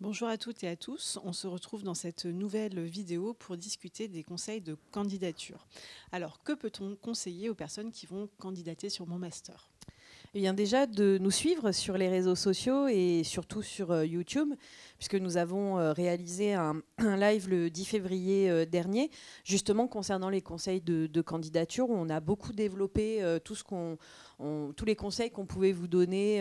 Bonjour à toutes et à tous. On se retrouve dans cette nouvelle vidéo pour discuter des conseils de candidature. Alors, que peut-on conseiller aux personnes qui vont candidater sur mon master eh bien déjà de nous suivre sur les réseaux sociaux et surtout sur euh, YouTube, puisque nous avons euh, réalisé un, live le 10 février euh, dernier, justement concernant les conseils de, candidature, où on a beaucoup développé tous les conseils qu'on pouvait vous donner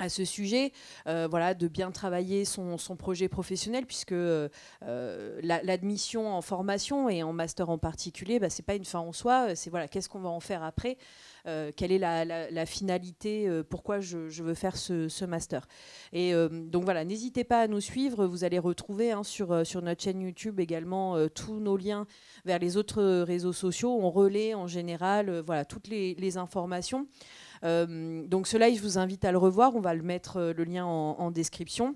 à ce sujet, euh, voilà, de bien travailler son, projet professionnel, puisque euh, euh, l'admission en formation et en master en particulier, bah, ce n'est pas une fin en soi, c'est voilà, qu'est-ce qu'on va en faire après, quelle est la, finalité, pourquoi je, veux faire ce, master. Et donc voilà, n'hésitez pas à nous suivre, vous allez retrouver hein, sur, sur notre chaîne YouTube également tous nos liens vers les autres réseaux sociaux, on relaie en général voilà, toutes les, les informations. Euh, donc cela, je vous invite à le revoir. On va le mettre euh, le lien en description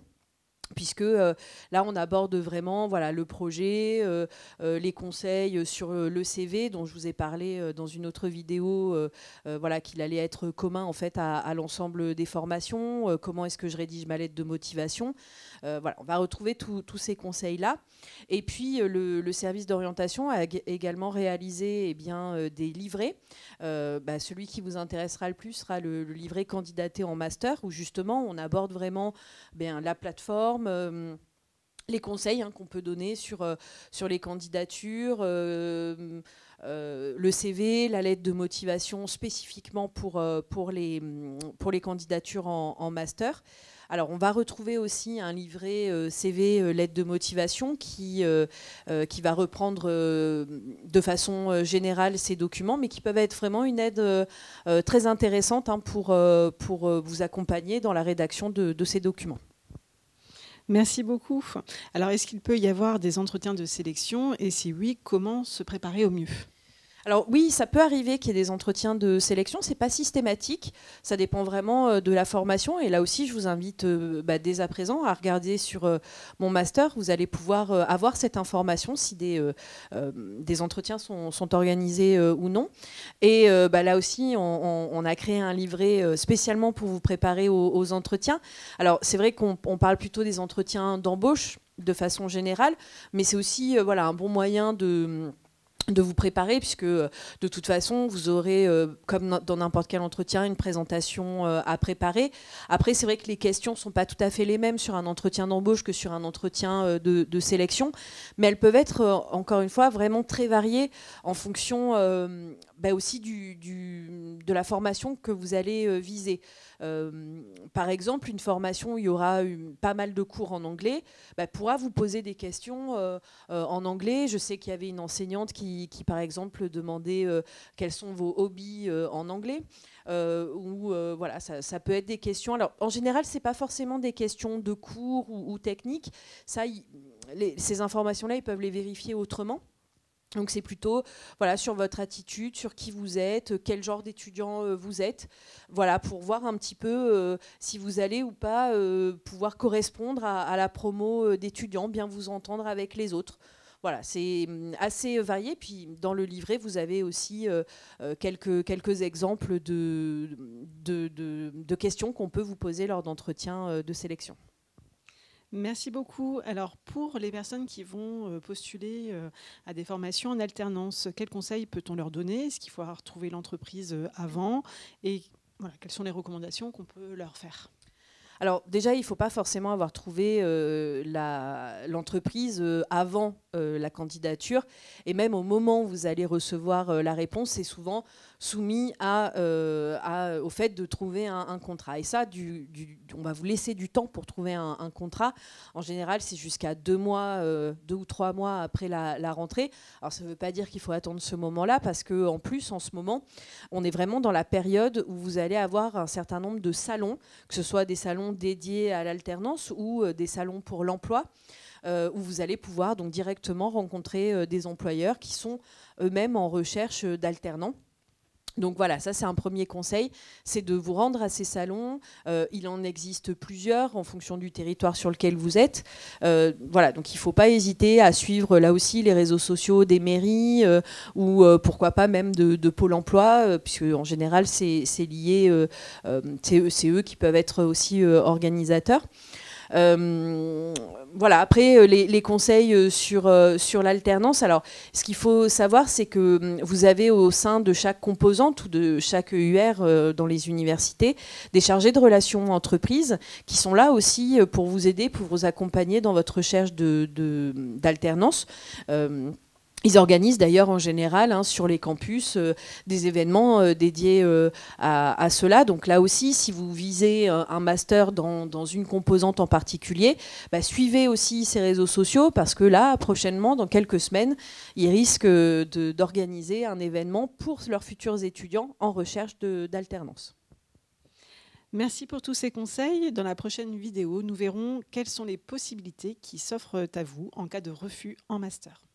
puisque euh, là on aborde vraiment voilà le projet, euh, euh, les conseils sur le CV dont je vous ai parlé dans une autre vidéo, voilà qu'il allait être commun en fait à, l'ensemble des formations. comment est-ce que je rédige ma lettre de motivation Voilà, on va retrouver tous ces conseils là. Et puis le, service d'orientation a également réalisé eh bien des livrets. Bah, celui qui vous intéressera le plus sera le, livret candidaté en master où justement on aborde vraiment eh bien la plateforme euh, les conseils hein, qu'on peut donner sur, euh, sur les candidatures, euh, le CV, la lettre de motivation spécifiquement pour, pour, les, pour les candidatures en, master. Alors on va retrouver aussi un livret CV lettre de motivation qui, qui va reprendre de façon générale ces documents, mais qui peuvent être vraiment une aide très intéressante hein, pour, pour vous accompagner dans la rédaction de ces documents. Merci beaucoup. Alors, est-ce qu'il peut y avoir des entretiens de sélection Et si oui, comment se préparer au mieux alors oui, ça peut arriver qu'il y ait des entretiens de sélection, c'est pas systématique, ça dépend vraiment euh, de la formation et là aussi je vous invite euh, bah, dès à présent à regarder sur euh, mon master, vous allez pouvoir avoir cette information si des, entretiens sont, organisés ou non. Et bah, là aussi on, a créé un livret spécialement pour vous préparer aux, entretiens. Alors c'est vrai qu'on parle plutôt des entretiens d'embauche de façon générale, mais c'est aussi voilà, un bon moyen de de vous préparer puisque euh, de toute façon vous aurez euh, comme dans n'importe quel entretien une présentation euh, à préparer. Après c'est vrai que les questions sont pas tout à fait les mêmes sur un entretien d'embauche que sur un entretien de, sélection, mais elles peuvent être encore une fois vraiment très variées en fonction bah, aussi du, de la formation que vous allez viser. par exemple, une formation où il y aura pas mal de cours en anglais bah, pourra vous poser des questions en anglais. Je sais qu'il y avait une enseignante qui qui, par exemple, demander euh, quels sont vos hobbies euh, en anglais. Euh, ou voilà, ça, peut être des questions. Alors, en général, c'est pas forcément des questions de cours ou, techniques. Ça, ces informations-là, ils peuvent les vérifier autrement. Donc c'est plutôt voilà sur votre attitude, sur qui vous êtes, quel genre d'étudiant vous êtes, voilà pour voir un petit peu si vous allez ou pas pouvoir correspondre à, à la promo d'étudiants, bien vous entendre avec les autres. Voilà, c'est hum, assez euh, varié. Puis dans le livret, vous avez aussi euh, euh, quelques, exemples de, questions qu'on peut vous poser lors d'entretiens de sélection. Merci beaucoup. Alors, pour les personnes qui vont postuler à des formations en alternance, quels conseils peut-on leur donner Est-ce qu'il faut retrouver l'entreprise avant Et voilà, quelles sont les recommandations qu'on peut leur faire alors déjà, il ne faut pas forcément avoir trouvé euh, l'entreprise euh, avant euh, la candidature. Et même au moment où vous allez recevoir la réponse, c'est souvent soumis euh, à, au fait de trouver un, contrat. Et ça, du, on va vous laisser du temps pour trouver un, contrat. En général, c'est jusqu'à deux mois, euh, deux ou trois mois après la, rentrée. Alors, ça ne veut pas dire qu'il faut attendre ce moment-là, parce qu'en plus, en ce moment, on est vraiment dans la période où vous allez avoir un certain nombre de salons, que ce soit des salons dédiés à l'alternance ou euh, des salons pour l'emploi. où vous allez pouvoir donc directement rencontrer des employeurs qui sont eux-mêmes en recherche d'alternants. Donc voilà, ça c'est un premier conseil, c'est de vous rendre à ces salons. Euh, il en existe plusieurs en fonction du territoire sur lequel vous êtes. Euh, voilà, donc il ne faut pas hésiter à suivre là aussi les réseaux sociaux des mairies euh, ou pourquoi pas même de, de Pôle Emploi, puisque en général c'est lié, c'est eux qui peuvent être aussi organisateurs. Euh, voilà, après, euh, les, conseils euh, sur, sur l'alternance. Alors, ce qu'il faut savoir, c'est que hum, vous avez au sein de chaque composante ou de chaque UR dans les universités des chargés de relations entreprises qui sont là aussi pour vous aider, pour vous accompagner dans votre recherche d'alternance. De, ils organisent d'ailleurs en général hein, sur les campus euh, des événements euh, dédiés euh, à, cela. Donc là aussi, si vous visez un master dans, une composante en particulier, bah, suivez aussi ces réseaux sociaux parce que là, prochainement, dans quelques semaines, ils risquent d'organiser un événement pour leurs futurs étudiants en recherche d'alternance. Merci pour tous ces conseils. Dans la prochaine vidéo, nous verrons quelles sont les possibilités qui s'offrent à vous en cas de refus en master.